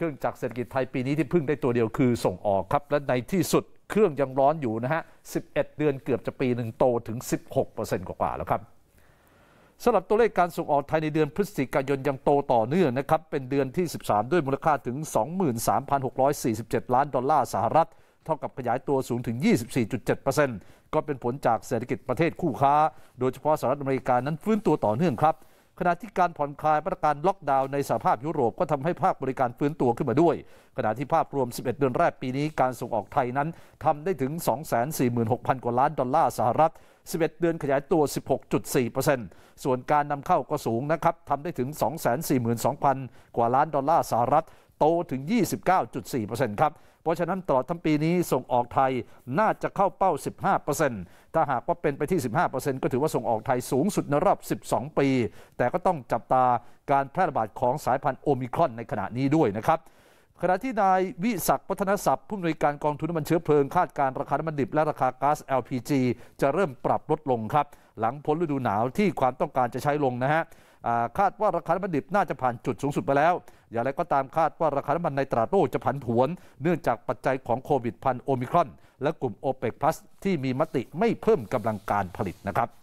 เครื่องจักรเศรษฐกิจไทย ปีนี้ที่พึ่งได้ตัวเดียวคือส่งออกครับและในที่สุดเครื่องยังร้อนอยู่นะฮะ11 เดือนเกือบจะปีหนึ่งโตถึง 16%กว่าๆแล้วครับสำหรับตัวเลขการส่งออกไทยในเดือนพฤศจิกายนยังโตต่อเนื่องนะครับเป็นเดือนที่ 13 ด้วยมูลค่าถึง 23,647 ล้านดอลลาร์สหรัฐ เท่ากับขยายตัวสูงถึง 24.7%ก็เป็นผลจากเศรษฐกิจประเทศคู่ค้าโดยเฉพาะสหรัฐอเมริกานั้นฟื้นตัวต่อเนื่องครับขณะที่การผ่อนคลายมาตรการล็อกดาวน์ในสหภาพยุโรปก็ทำให้ภาคบริการฟื้นตัวขึ้นมาด้วย ขณะที่ภาพรวม 11 เดือนแรกปีนี้ การส่งออกไทยนั้นทำได้ถึง 246,000 กว่าล้านดอลลาร์สหรัฐ 11 เดือนขยายตัว 16.4%ส่วนการนำเข้าก็สูงนะครับทำได้ถึง 242,000 กว่าล้านดอลลาร์สหรัฐโตถึง 29.4%ครับ เพราะฉะนั้นตลอดทั้งปีนี้ส่งออกไทยน่าจะเข้าเป้า 15%ถ้าหากว่าเป็นไปที่ 15%ก็ถือว่าส่งออกไทยสูงสุดในรอบ 12 ปี แต่ก็ต้องจับตาการแพร่ระบาดของสายพันธุ์โอมิครอนในขณะนี้ด้วยนะครับ ขณะที่นาย วิศักดิ์พัฒนศัพท์ผู้อำนวยการกองทุนน้ำมันเชื้อเพลิง คาดการราคาน้ำมันดิบและราคาก๊าซ LPG จะเริ่มปรับลดลงครับ หลังพ้นฤดูหนาวที่ความต้องการจะใช้ลงนะฮะคาดว่าราคาน้ำมันดิบน่าจะผ่านจุดสูงสุดไปแล้วอย่างไรก็ตามคาดว่าราคาน้ำมันในตลาดโลกจะผันผวนเนื่องจากปัจจัยของโควิดพันโอมิครอน และกลุ่มโอเปกพลัสที่มีมติไม่เพิ่มกำลังการผลิตนะครับ